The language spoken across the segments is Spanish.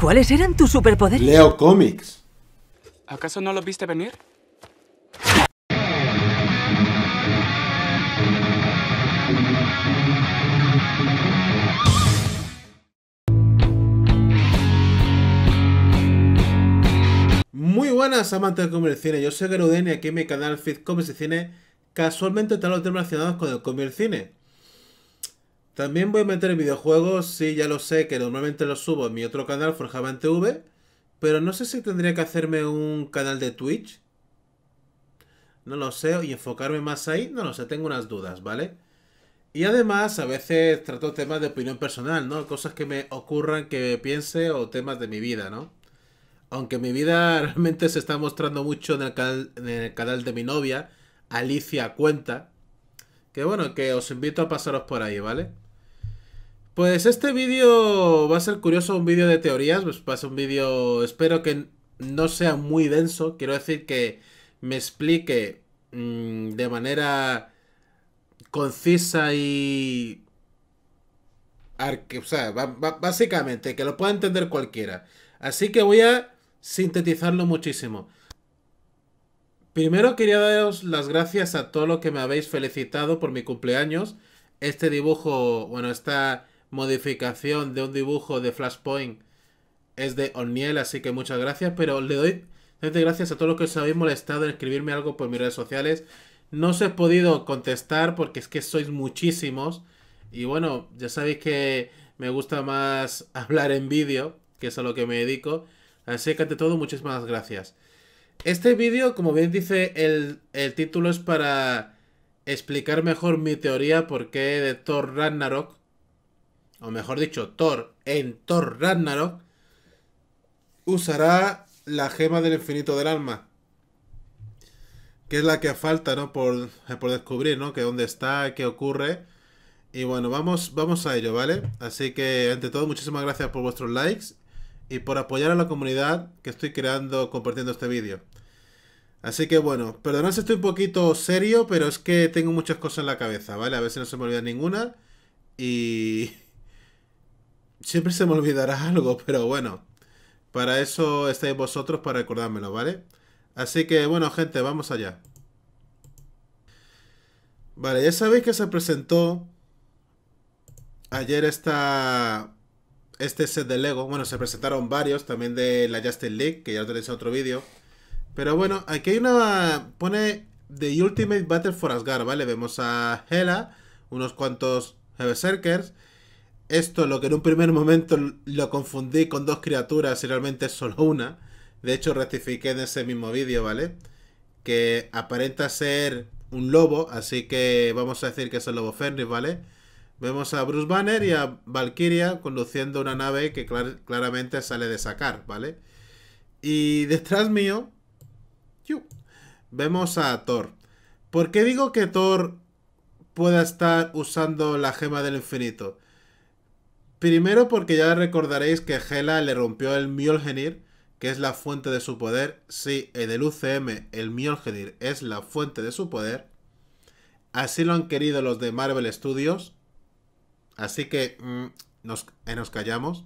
¿Cuáles eran tus superpoderes? Leo cómics. ¿Acaso no los viste venir? Muy buenas amantes del comer cine, yo soy Gerudén y aquí en mi canal Fit Comics y Cine casualmente te los temas relacionados con el comer cine. También voy a meter videojuegos, sí, ya lo sé, que normalmente los subo en mi otro canal, Forjaban pero no sé si tendría que hacerme un canal de Twitch. No lo sé, y enfocarme más ahí, no lo sé, tengo unas dudas, ¿vale? Y además, a veces trato temas de opinión personal, ¿no? Cosas que me ocurran, que piense, o temas de mi vida, ¿no? Aunque mi vida realmente se está mostrando mucho en el canal de mi novia, Alicia Cuenta. Que bueno, que os invito a pasaros por ahí, ¿vale? Pues este vídeo va a ser curioso, un vídeo de teorías, pues va a ser un vídeo, espero que no sea muy denso, quiero decir que me explique mm, de manera concisa y... o sea, básicamente, que lo pueda entender cualquiera. Así que voy a sintetizarlo muchísimo. Primero quería daros las gracias a todos los que me habéis felicitado por mi cumpleaños. Este dibujo, bueno, está modificación de un dibujo de Flashpoint es de O'Neill, así que muchas gracias, pero le doy gracias a todos los que os habéis molestado en escribirme algo por mis redes sociales. No os he podido contestar porque es que sois muchísimos. Y bueno, ya sabéis que me gusta más hablar en vídeo, que es a lo que me dedico. Así que ante todo, muchísimas gracias. Este vídeo, como bien dice el, título, es para explicar mejor mi teoría porque qué de Thor Ragnarok o mejor dicho, Thor en Thor Ragnarok, usará la gema del infinito del alma. Que es la que falta, ¿no? Eh, por, descubrir, ¿no? Que dónde está, qué ocurre. Y bueno, vamos, vamos a ello, ¿vale? Así que, ante todo, muchísimas gracias por vuestros likes y por apoyar a la comunidad que estoy creando compartiendo este vídeo. Así que bueno, perdonad si estoy un poquito serio, pero es que tengo muchas cosas en la cabeza, ¿vale? A ver si no se me olvida ninguna. Y, Siempre se me olvidará algo, pero bueno. Para eso estáis vosotros para recordármelo, ¿vale? Así que bueno, gente, vamos allá. Vale, ya sabéis que se presentó ayer esta este set de Lego. Bueno, se presentaron varios, también de la Justin League, que ya lo tenéis en otro vídeo. Pero bueno, aquí hay una... Pone The Ultimate Battle for Asgard, ¿vale? Vemos a Hela, unos cuantos Berserkers esto, lo que en un primer momento lo confundí con dos criaturas y realmente es solo una. De hecho, rectifiqué en ese mismo vídeo, ¿vale? Que aparenta ser un lobo, así que vamos a decir que es el lobo Fenris, ¿vale? Vemos a Bruce Banner y a Valkyria conduciendo una nave que claramente sale de sacar, ¿vale? Y detrás mío, vemos a Thor. ¿Por qué digo que Thor pueda estar usando la gema del infinito? Primero porque ya recordaréis que Hela le rompió el Mjolnir, que es la fuente de su poder. Sí, en el UCM el Mjolnir es la fuente de su poder. Así lo han querido los de Marvel Studios. Así que mm, eh, nos, callamos.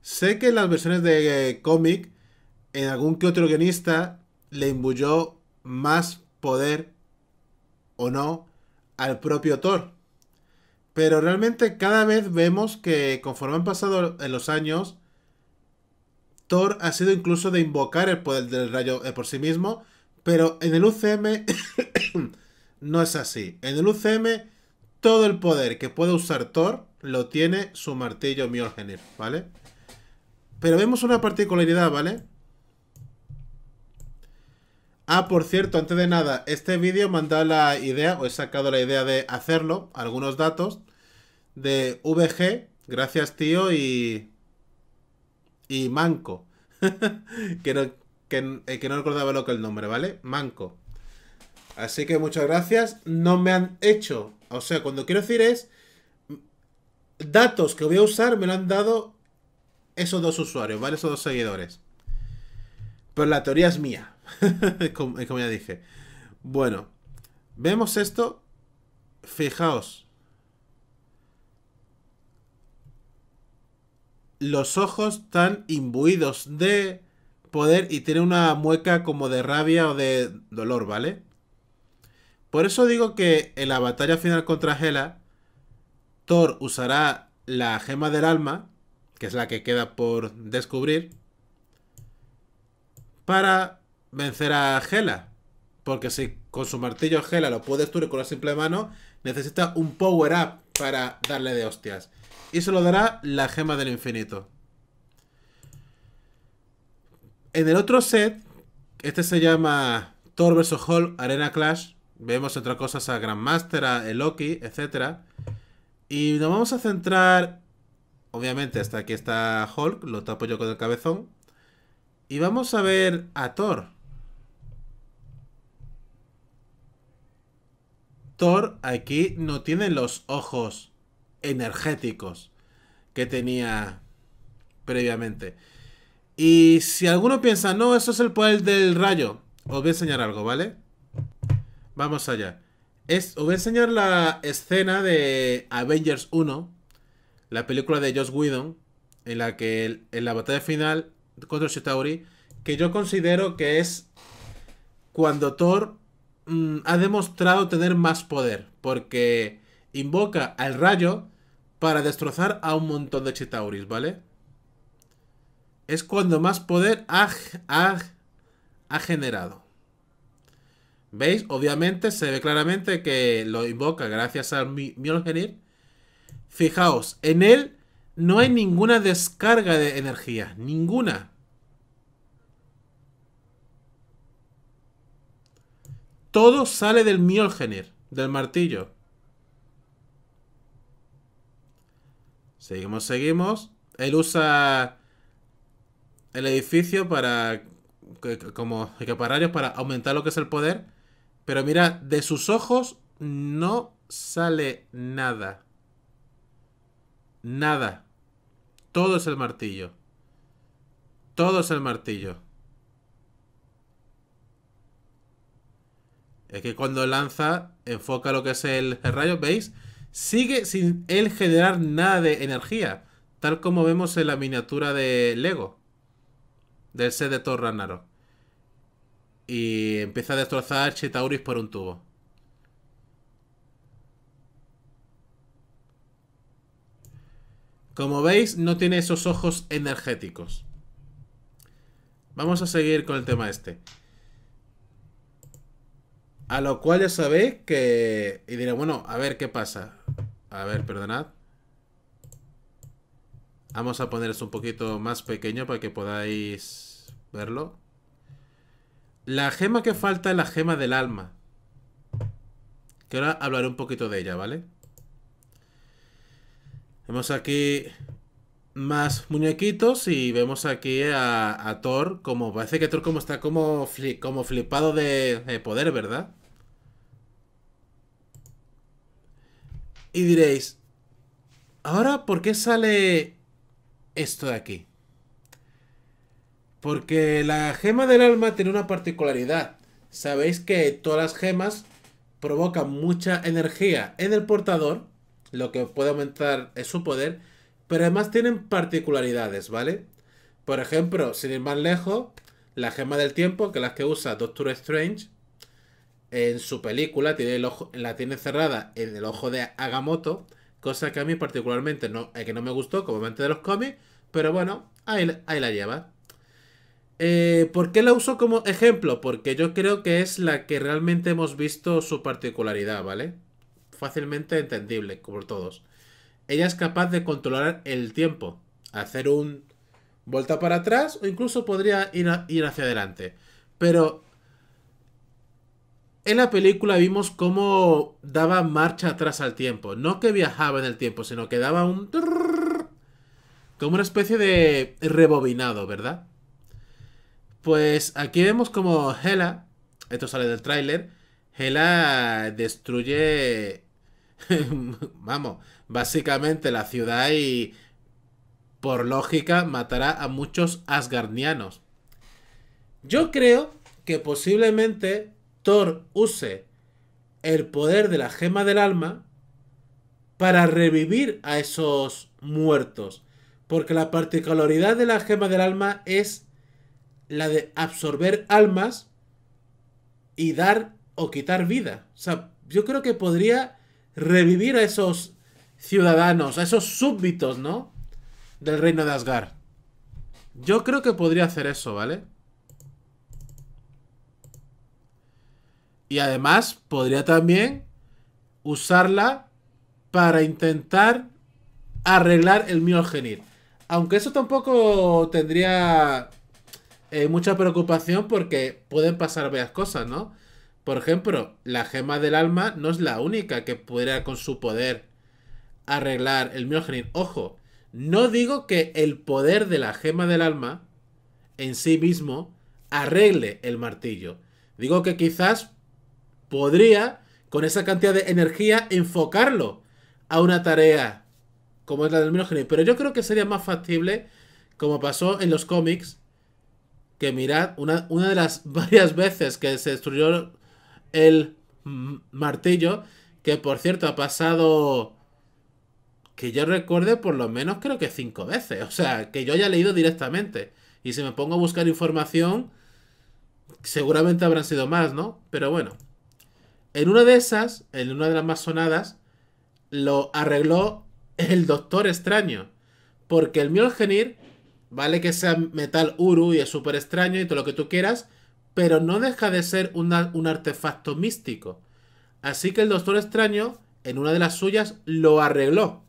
Sé que en las versiones de eh, cómic, en algún que otro guionista le imbuyó más poder o no al propio Thor. Pero realmente cada vez vemos que conforme han pasado en los años, Thor ha sido incluso de invocar el poder del rayo eh, por sí mismo, pero en el UCM no es así. En el UCM todo el poder que puede usar Thor lo tiene su martillo Mjolnir, ¿vale? Pero vemos una particularidad, ¿vale? Ah, por cierto, antes de nada, este vídeo me han dado la idea, o he sacado la idea de hacerlo, algunos datos de VG, gracias tío, y. y Manco. que, no, eh, que, no recordaba lo que el nombre, ¿vale? Manco. Así que muchas gracias. No me han hecho. O sea, cuando quiero decir es. Datos que voy a usar me lo han dado esos dos usuarios, ¿vale? Esos dos seguidores. Pero la teoría es mía. como, como ya dije. Bueno, vemos esto. Fijaos. Los ojos están imbuidos de poder y tiene una mueca como de rabia o de dolor, ¿vale? Por eso digo que en la batalla final contra Hela, Thor usará la gema del alma, que es la que queda por descubrir, para vencer a Gela. Porque si con su martillo Gela lo puedes destruir con la simple mano, necesita un power up para darle de hostias. Y se lo dará la gema del infinito. En el otro set, este se llama Thor vs. Hulk Arena Clash. Vemos otras cosas a Grandmaster, a Loki, etc. Y nos vamos a centrar. Obviamente, hasta aquí está Hulk, lo tapo yo con el cabezón. Y vamos a ver a Thor. Thor aquí no tiene los ojos energéticos que tenía previamente. Y si alguno piensa, no, eso es el poder del rayo, os voy a enseñar algo, ¿vale? Vamos allá. os voy a enseñar la escena de Avengers 1, la película de Joss Whedon, en la que en la batalla final contra Shitauri, que yo considero que es cuando Thor Mm, ha demostrado tener más poder, porque invoca al rayo para destrozar a un montón de Chitauris, ¿vale? Es cuando más poder ha, ha, ha generado. ¿Veis? Obviamente se ve claramente que lo invoca gracias a Mjolnir. Fijaos, en él no hay ninguna descarga de energía, ninguna. Todo sale del Mjolgenir, del martillo. Seguimos, seguimos. Él usa el edificio para... como equipararios para aumentar lo que es el poder. Pero mira, de sus ojos no sale nada. Nada. Todo es el martillo. Todo es el martillo. Es que cuando lanza, enfoca lo que es el, rayo, ¿veis? Sigue sin él generar nada de energía, tal como vemos en la miniatura de Lego, del set de Thor Ragnarok. Y empieza a destrozar Chitauris por un tubo. Como veis, no tiene esos ojos energéticos. Vamos a seguir con el tema este. A lo cual ya sabéis que... Y diré, bueno, a ver qué pasa. A ver, perdonad. Vamos a poner esto un poquito más pequeño para que podáis verlo. La gema que falta es la gema del alma. Que ahora hablaré un poquito de ella, ¿vale? Vemos aquí más muñequitos y vemos aquí a, Thor como... Parece que Thor como está como, como flipado de poder, ¿verdad? Y diréis, ahora, ¿por qué sale esto de aquí? Porque la gema del alma tiene una particularidad. Sabéis que todas las gemas provocan mucha energía en el portador, lo que puede aumentar es su poder, pero además tienen particularidades, ¿vale? Por ejemplo, sin ir más lejos, la gema del tiempo, que es la que usa Doctor Strange, en su película tiene el ojo, la tiene cerrada en el ojo de Agamotto, cosa que a mí particularmente no, eh, que no me gustó como mente de los cómics, pero bueno, ahí, la lleva. Eh, ¿Por qué la uso como ejemplo? Porque yo creo que es la que realmente hemos visto su particularidad, ¿vale? Fácilmente entendible, como todos. Ella es capaz de controlar el tiempo, hacer un vuelta para atrás o incluso podría ir hacia adelante. Pero en la película vimos cómo daba marcha atrás al tiempo. No que viajaba en el tiempo, sino que daba un... Como una especie de rebobinado, ¿verdad? Pues aquí vemos como Hela, esto sale del tráiler, Hela destruye, vamos, básicamente la ciudad y por lógica matará a muchos asgardianos. Yo creo que posiblemente Thor use el poder de la gema del alma para revivir a esos muertos. Porque la particularidad de la gema del alma es la de absorber almas y dar o quitar vida. O sea, yo creo que podría revivir a esos ciudadanos, a esos súbditos, ¿no? Del reino de Asgard. Yo creo que podría hacer eso, ¿vale? Y además podría también usarla para intentar arreglar el Mjolnir. Aunque eso tampoco tendría eh, mucha preocupación porque pueden pasar varias cosas, ¿no? Por ejemplo, la gema del alma no es la única que pudiera con su poder arreglar el Mjolnir. Ojo, no digo que el poder de la gema del alma en sí mismo arregle el martillo. Digo que quizás podría, con esa cantidad de energía, enfocarlo a una tarea como es la del genio. Pero yo creo que sería más factible, como pasó en los cómics, que mirad, una, una de las varias veces que se destruyó el martillo, que por cierto ha pasado que yo recuerde por lo menos creo que cinco veces. O sea, que yo haya leído directamente. Y si me pongo a buscar información, seguramente habrán sido más, ¿no? Pero bueno. En una de esas, en una de las más sonadas, lo arregló el Doctor Extraño. Porque el Mjolnir, vale que sea metal Uru y es súper extraño y todo lo que tú quieras, pero no deja de ser un artefacto místico. Así que el Doctor Extraño, en una de las suyas, lo arregló.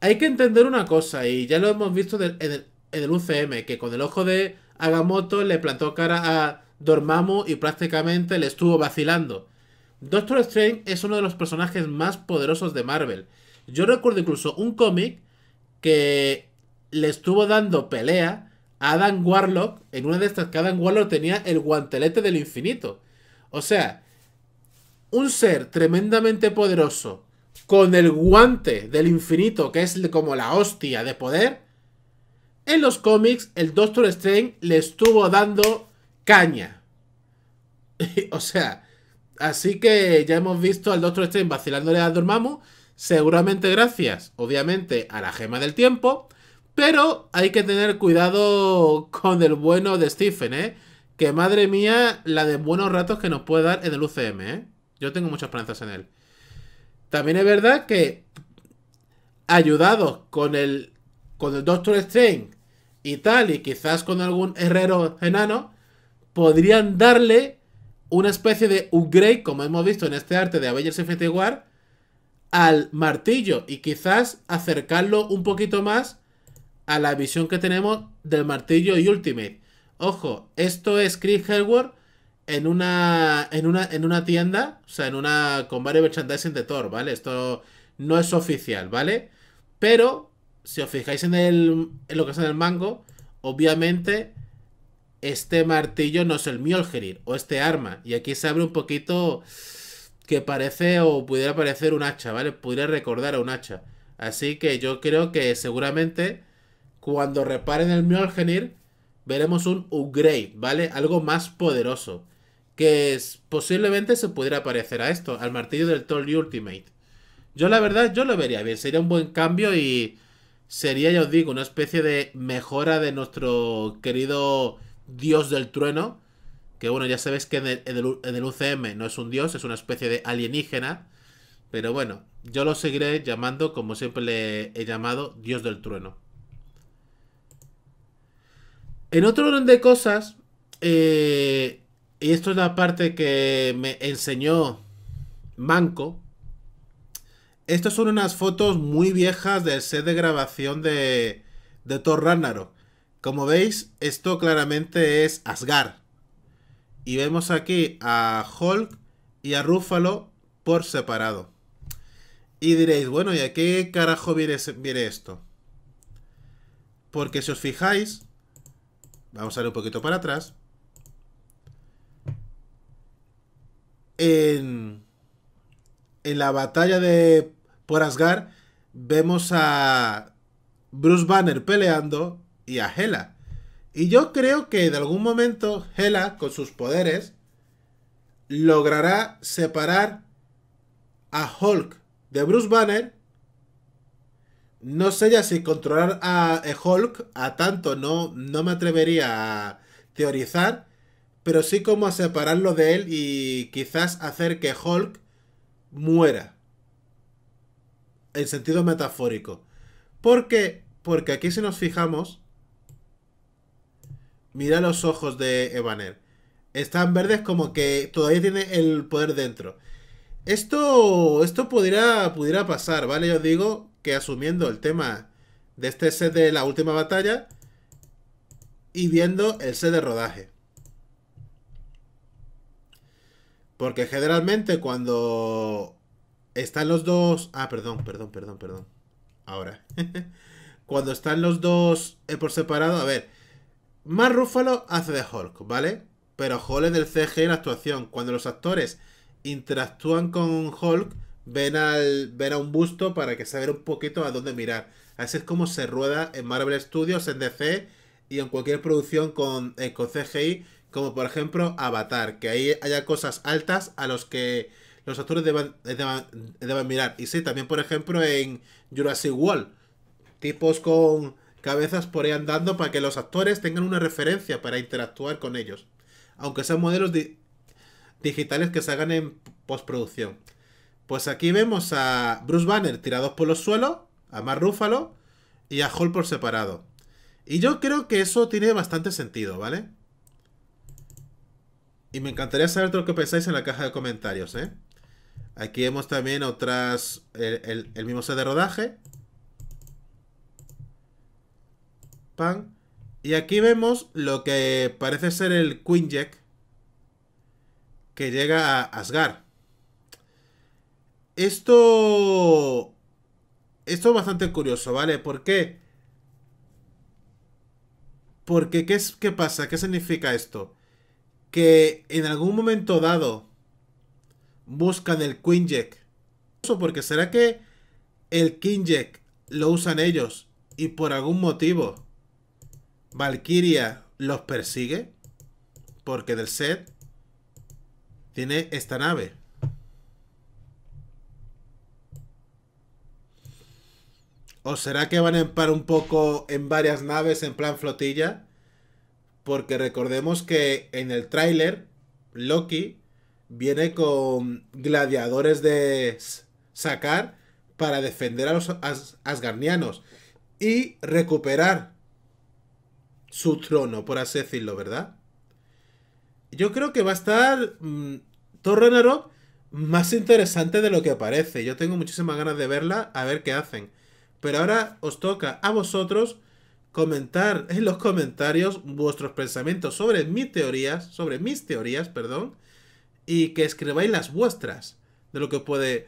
Hay que entender una cosa, y ya lo hemos visto en el, en el UCM, que con el ojo de Agamotto le plantó cara a dormamos y prácticamente le estuvo vacilando. Doctor Strange es uno de los personajes más poderosos de Marvel. Yo recuerdo incluso un cómic que le estuvo dando pelea a Adam Warlock. En una de estas que Adam Warlock tenía el guantelete del infinito. O sea, un ser tremendamente poderoso con el guante del infinito, que es como la hostia de poder. En los cómics, el Doctor Strange le estuvo dando caña. o sea, así que ya hemos visto al Doctor Strange vacilándole a Dormammu, seguramente gracias, obviamente, a la gema del tiempo, pero hay que tener cuidado con el bueno de Stephen, ¿eh? Que madre mía, la de buenos ratos que nos puede dar en el UCM, ¿eh? Yo tengo muchas esperanzas en él. También es verdad que ayudados con el con el Doctor Strange y tal, y quizás con algún herrero enano, podrían darle una especie de upgrade, como hemos visto en este arte de Avengers Infinity War, al martillo y quizás acercarlo un poquito más a la visión que tenemos del martillo y Ultimate. Ojo, esto es Chris Hellworth en una, en una, en una tienda, o sea, en una con varios merchandising de Thor, ¿vale? Esto no es oficial, ¿vale? Pero si os fijáis en, el, en lo que es en el mango, obviamente este martillo no es el Mjolnir o este arma. Y aquí se abre un poquito que parece o pudiera parecer un hacha, ¿vale? Pudiera recordar a un hacha. Así que yo creo que seguramente cuando reparen el Mjolnir veremos un upgrade, ¿vale? Algo más poderoso. Que es, posiblemente se pudiera parecer a esto, al martillo del Tolly Ultimate. Yo la verdad, yo lo vería bien. Sería un buen cambio y sería, ya os digo, una especie de mejora de nuestro querido dios del trueno, que bueno, ya sabéis que en el, UCM no es un dios, es una especie de alienígena, pero bueno, yo lo seguiré llamando como siempre le he llamado, dios del trueno. En otro orden de cosas, eh, y esto es la parte que me enseñó Manco, estas son unas fotos muy viejas del set de grabación de, de Thor Ragnarok. Como veis, esto claramente es Asgard. Y vemos aquí a Hulk y a Rúfalo por separado. Y diréis, bueno, ¿y a qué carajo viene, esto? Porque si os fijáis, vamos a ir un poquito para atrás. En, en la batalla de por Asgard, vemos a Bruce Banner peleando y a Hela. Y yo creo que de algún momento Hela, con sus poderes, logrará separar a Hulk de Bruce Banner. No sé ya si controlar a eh, Hulk a tanto no, no me atrevería a teorizar, pero sí como a separarlo de él y quizás hacer que Hulk muera. En sentido metafórico. Porque, porque aquí si nos fijamos, Mira los ojos de Evaner. Están verdes como que todavía tiene el poder dentro. Esto, esto pudiera, pudiera pasar, ¿vale? Yo digo que asumiendo el tema de este set de la última batalla y viendo el set de rodaje. Porque generalmente cuando están los dos... Ah, perdón, perdón, perdón, perdón. Ahora. cuando están los dos eh, por separado, a ver, más rúfalo hace de Hulk, ¿vale? Pero Hulk es del CGI en actuación. Cuando los actores interactúan con Hulk, ven, al, a un busto para que saber un poquito a dónde mirar. Así es como se rueda en Marvel Studios, en DC y en cualquier producción con, eh, con CGI, como por ejemplo Avatar, que ahí haya cosas altas a los que los actores deben eh, eh, deban mirar. Y sí, también por ejemplo en Jurassic World, tipos con cabezas por ahí andando para que los actores tengan una referencia para interactuar con ellos, aunque sean modelos digitales que se hagan en postproducción. Pues aquí vemos a Bruce Banner tirados por los suelos, a Mar Ruffalo y a Hall por separado. Y yo creo que eso tiene bastante sentido, ¿vale? Y me encantaría saber lo que pensáis en la caja de comentarios, ¿eh? Aquí vemos también otras... el, el mismo set de rodaje, Y aquí vemos lo que parece ser el Queen Jack que llega a Asgard. Esto... Esto es bastante curioso, ¿vale? ¿Por qué? Porque ¿qué, es, ¿qué pasa? ¿Qué significa esto? Que en algún momento dado buscan el ¿Por Porque será que el Jack lo usan ellos y por algún motivo Valkyria los persigue. Porque del set tiene esta nave. ¿O será que van a emparar un poco en varias naves en plan flotilla? Porque recordemos que en el tráiler, Loki viene con gladiadores de sacar para defender a los as asgarnianos y recuperar su trono, por así decirlo, ¿verdad? Yo creo que va a estar mmm, Torrenarok más interesante de lo que parece. Yo tengo muchísimas ganas de verla, a ver qué hacen. Pero ahora os toca a vosotros comentar en los comentarios vuestros pensamientos sobre mis teorías, sobre mis teorías, perdón, y que escribáis las vuestras de lo que puede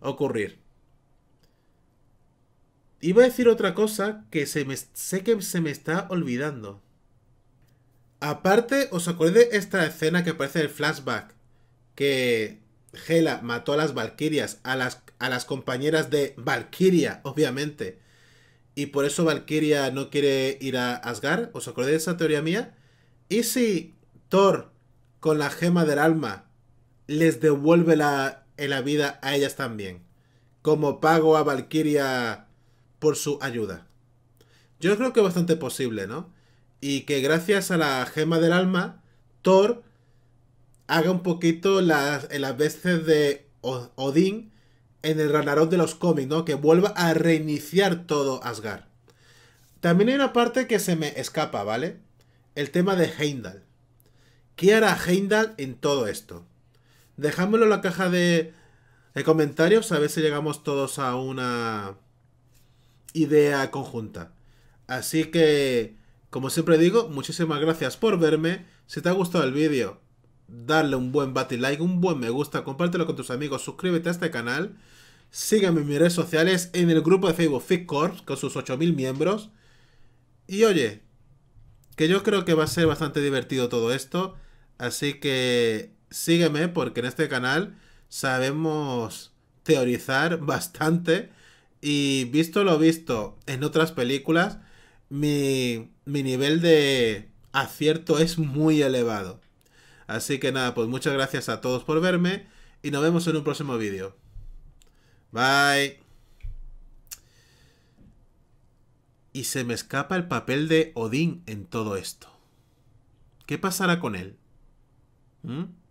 ocurrir. Iba a decir otra cosa que se me, sé que se me está olvidando. Aparte, ¿os acordáis de esta escena que aparece en el flashback? Que Hela mató a las Valkyrias, a las, a las compañeras de Valkyria, obviamente. Y por eso Valkyria no quiere ir a Asgard. ¿Os acordáis de esa teoría mía? ¿Y si Thor, con la gema del alma, les devuelve la, la vida a ellas también? Como pago a Valkyria por su ayuda. Yo creo que es bastante posible, ¿no? Y que gracias a la gema del alma, Thor haga un poquito las, las veces de Odín en el Ragnarok de los cómics, ¿no? Que vuelva a reiniciar todo Asgard. También hay una parte que se me escapa, ¿vale? El tema de Heimdall. ¿Qué hará Heimdall en todo esto? Dejámoslo en la caja de comentarios a ver si llegamos todos a una idea conjunta. Así que, como siempre digo, muchísimas gracias por verme. Si te ha gustado el vídeo, ...dale un buen bat like, un buen me gusta, compártelo con tus amigos, suscríbete a este canal, sígueme en mis redes sociales, en el grupo de Facebook FitCorps con sus 8000 miembros. Y oye, que yo creo que va a ser bastante divertido todo esto, así que sígueme porque en este canal sabemos teorizar bastante y visto lo visto en otras películas, mi, mi nivel de acierto es muy elevado. Así que nada, pues muchas gracias a todos por verme y nos vemos en un próximo vídeo. Bye. Y se me escapa el papel de Odín en todo esto. ¿Qué pasará con él? ¿Mm?